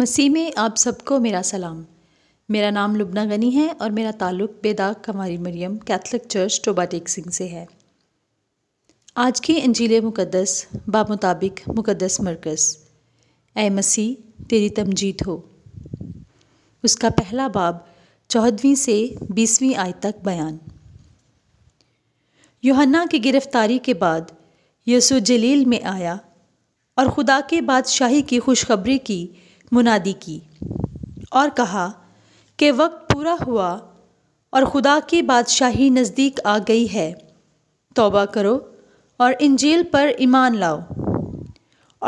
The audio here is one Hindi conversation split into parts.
मसीह में आप सबको मेरा सलाम मेरा नाम लुबना गनी है और मेरा ताल्लुक बेदाग कमारी मरियम कैथलिक चर्च टोबाटेक सिंह से है आज की अंजील मुकदस बामुताबिक मुकदस मरकज़ ए मसीह तेरी तमजीद हो उसका पहला बाब चौदहवीं से बीसवीं आय तक बयान योहन्ना की गिरफ्तारी के बाद यसु जलील में आया और खुदा के बादशाही की खुशखबरी की मुनादी की और कहा कि वक्त पूरा हुआ और खुदा की बादशाही नज़दीक आ गई है तोबा करो और इंजील पर ईमान लाओ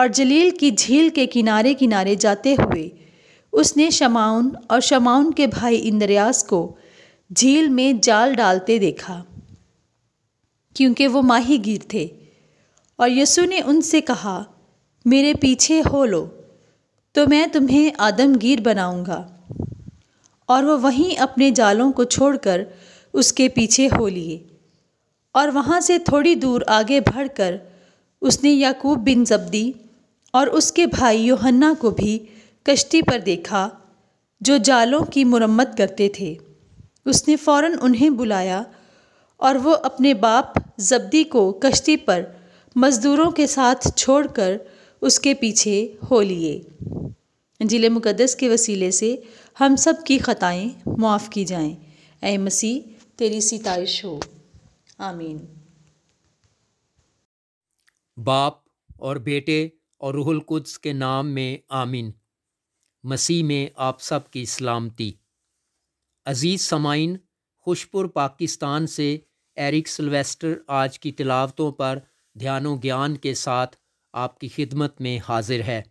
और जलील की झील के किनारे किनारे जाते हुए उसने शमाउन और शमाउन के भाई इंद्रयास को झील में जाल डालते देखा क्योंकि वो माही गिर थे और यसु ने उनसे कहा मेरे पीछे हो लो तो मैं तुम्हें आदमगीर बनाऊंगा और वह वहीं अपने जालों को छोड़कर उसके पीछे हो लिए और वहाँ से थोड़ी दूर आगे बढ़कर उसने याकूब बिन जब्दी और उसके भाई योहन्ना को भी कश्ती पर देखा जो जालों की मुरम्मत करते थे उसने फौरन उन्हें बुलाया और वो अपने बाप जब्दी को कश्ती पर मज़दूरों के साथ छोड़कर उसके पीछे हो लिए जिले मुकदस के वसीले से हम सब की ख़ताएँ मुआफ़ की जाएँ ए मसीह तेरी सितइश हो आमीन बाप और बेटे और रूहुल कुद्स के नाम में आमीन मसीह में आप सब की सलामती अजीज़ समाइन खुशपुर पाकिस्तान से एरिक सिल्वेस्टर आज की तिलावतों पर ध्यानों ज्ञान के साथ आपकी खिदमत में हाजिर है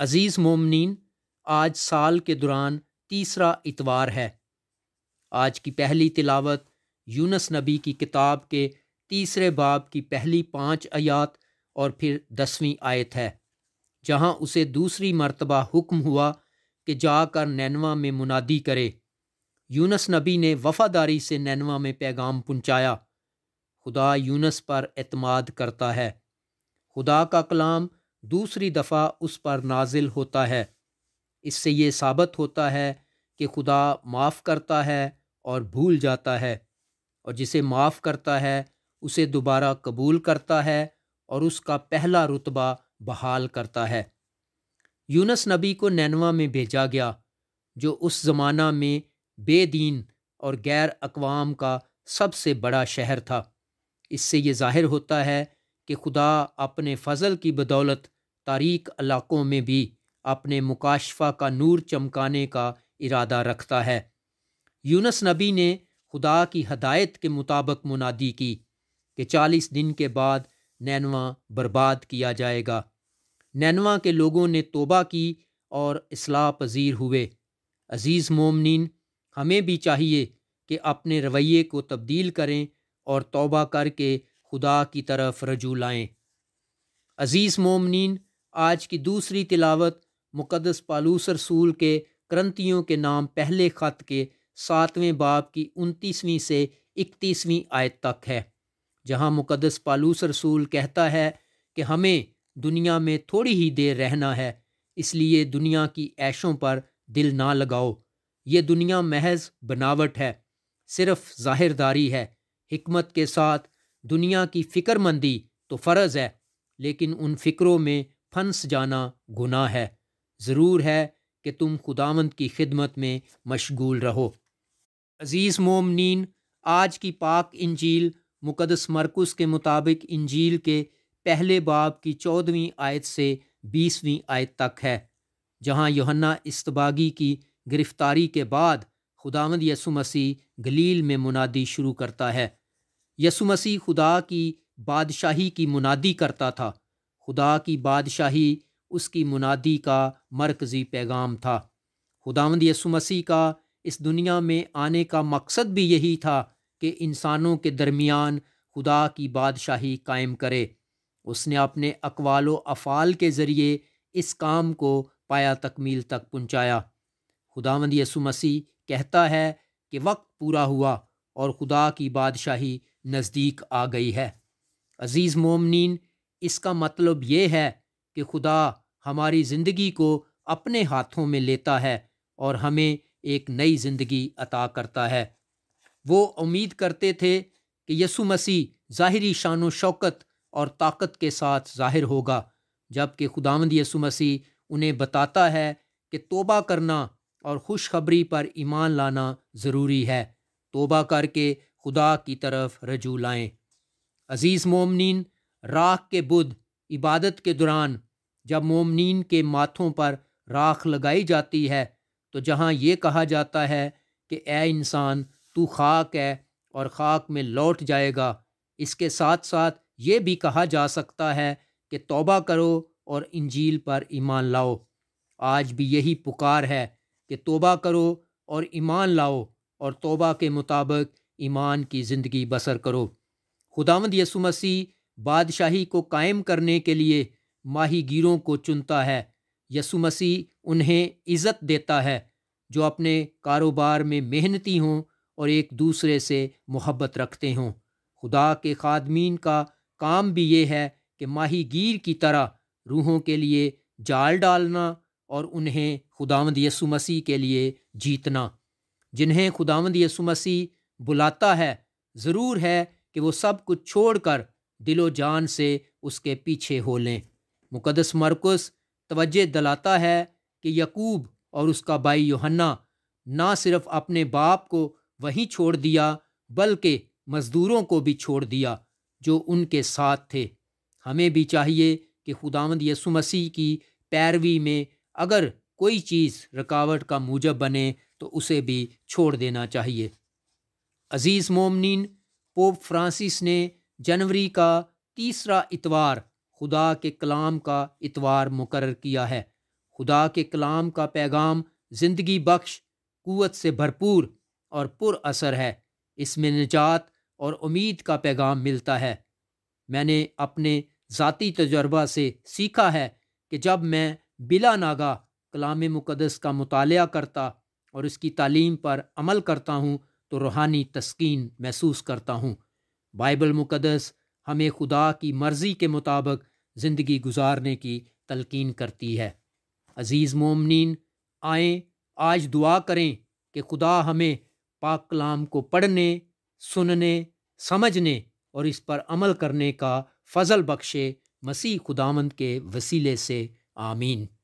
अज़ीज़ मोमिन आज साल के दौरान तीसरा इतवार है आज की पहली तिलावत यूनस नबी की किताब के तीसरे बाब की पहली पाँच आयात और फिर दसवीं आयत है जहाँ उसे दूसरी मरतबा हुक्म हुआ कि जाकर नैनवा में मुनादी करे यूनस नबी ने वफ़ादारी से नैनवा में पैगाम पहुँचाया खुदा यूनस पर अतमाद करता है खुदा का कलाम दूसरी दफ़ा उस पर नाजिल होता है इससे ये साबित होता है कि खुदा माफ़ करता है और भूल जाता है और जिसे माफ़ करता है उसे दोबारा कबूल करता है और उसका पहला रुतबा बहाल करता है यूनस नबी को नैनवा में भेजा गया जो उस ज़माना में बेदीन और गैर अकवाम का सबसे बड़ा शहर था इससे ये जाहिर होता है कि खुदा अपने फ़ज़ल की बदौलत तारीख इलाक़ों में भी अपने मुकाशफा का नूर चमकाने का इरादा रखता है यूनस नबी ने खुदा की हदायत के मुताबिक मुनादी की कि चालीस दिन के बाद नैनवा बर्बाद किया जाएगा नैनवा के लोगों ने तोबा की और इसलाह पजीर हुए अज़ीज़ मोमिन हमें भी चाहिए कि अपने रवैये को तब्दील करें और तोबा करके खुदा की तरफ रजू लाएं अज़ीज़ मोमिन आज की दूसरी तिलावत मुक़दस पालूस रसूल के क्रंतियों के नाम पहले ख़त के सातवें बाब की उनतीसवीं से इकतीसवीं आयत तक है जहाँ मुक़दस पालूस रसूल कहता है कि हमें दुनिया में थोड़ी ही देर रहना है इसलिए दुनिया की ऐशों पर दिल ना लगाओ ये दुनिया महज बनावट है सिर्फ जाहिरदारी है हमत के साथ दुनिया की फ़िक्रमंदी तो फ़र्ज़ है लेकिन उन फ़िक्रों में फंस जाना गुनाह है ज़रूर है कि तुम खुदावंद की खिदमत में मशगूल रहो अज़ीज़ मोमनिन आज की पाक इंजील मुकदस मरकुस के मुताबिक इंजील के पहले बाब की चौदहवीं आयत से बीसवीं आयत तक है जहाँ योहन्ना इस्तबागी की गिरफ़्तारी के बाद खुदावंद यसु मसीह गलील में मुनादी शुरू करता है यसु मसीह खुदा की बादशाही की मुनादी करता था खुदा की बादशाही उसकी मुनादी का मरकज़ी पैगाम था खुदावंद यसु मसीह का इस दुनिया में आने का मकसद भी यही था कि इंसानों के दरमियान खुदा की बादशाही कायम करे उसने अपने अकवाल अफ़ाल के ज़रिए इस काम को पाया तकमील तक पहुँचाया खुदावंद यसु मसीह कहता है कि वक्त पूरा हुआ और खुदा की बादशाही नज़दीक आ गई है अज़ीज़ मोमनिन इसका मतलब ये है कि खुदा हमारी ज़िंदगी को अपने हाथों में लेता है और हमें एक नई ज़िंदगी अता करता है वो उम्मीद करते थे कि यसु मसीह ज़ाहरी शान शौकत और ताकत के साथ ज़ाहिर होगा जबकि खुदामंद यसु मसीह उन्हें बताता है कि तोबा करना और खुशखबरी पर ईमान लाना ज़रूरी है तोबा करके खुदा की तरफ रजू लाएं अज़ीज़ मोमिन राख के बुध इबादत के दौरान जब मोमिन के माथों पर राख लगाई जाती है तो जहाँ ये कहा जाता है कि ए इंसान तू खाक है और खाक में लौट जाएगा इसके साथ साथ ये भी कहा जा सकता है कि तौबा करो और इंजील पर ईमान लाओ आज भी यही पुकार है कि तौबा करो और ईमान लाओ और तौबा के मुताबिक ईमान की ज़िंदगी बसर करो खुदावंद यसु मसीह बादशाही को कायम करने के लिए माही गिरों को चुनता है यसु मसीह उन्हें इज़्ज़त देता है जो अपने कारोबार में मेहनती हों और एक दूसरे से मोहब्बत रखते हों खुदा के खादमीन का काम भी ये है कि माही गिर की तरह रूहों के लिए जाल डालना और उन्हें खुदावंद यसु मसीह के लिए जीतना जिन्हें खुदावंद यसु मसीह बुलाता है ज़रूर है कि वो सब कुछ छोड़कर दिलो जान से उसके पीछे हो लें मुकदस मरकस तवज्जे दलाता है कि यकूब और उसका भाई योहन्ना ना सिर्फ अपने बाप को वहीं छोड़ दिया बल्कि मज़दूरों को भी छोड़ दिया जो उनके साथ थे हमें भी चाहिए कि खुदामद यसु मसीह की पैरवी में अगर कोई चीज़ रुकावट का मूजब बने तो उसे भी छोड़ देना चाहिए अज़ीज़ मोमिन पोप फ्रांसिस ने जनवरी का तीसरा इतवार खुदा के कलाम का इतवार मुकर किया है खुदा के कलाम का पैगाम ज़िंदगी बख्श कुत से भरपूर और पुर असर है इसमें निजात और उम्मीद का पैगाम मिलता है मैंने अपने ज़ाती तजर्बा से सीखा है कि जब मैं बिला नागा कलाम मुकदस का मताल करता और उसकी तालीम पर अमल करता हूँ तो रूहानी तस्कीन महसूस करता हूँ बाइबल मुकदस हमें खुदा की मर्ज़ी के मुताबिक ज़िंदगी गुजारने की तलकिन करती है अज़ीज़ मोमिन आए आज दुआ करें कि खुदा हमें पाक कलाम को पढ़ने सुनने समझने और इस पर अमल करने का फ़जल बख्शे मसीह खुदामंद के वसीले से आमीन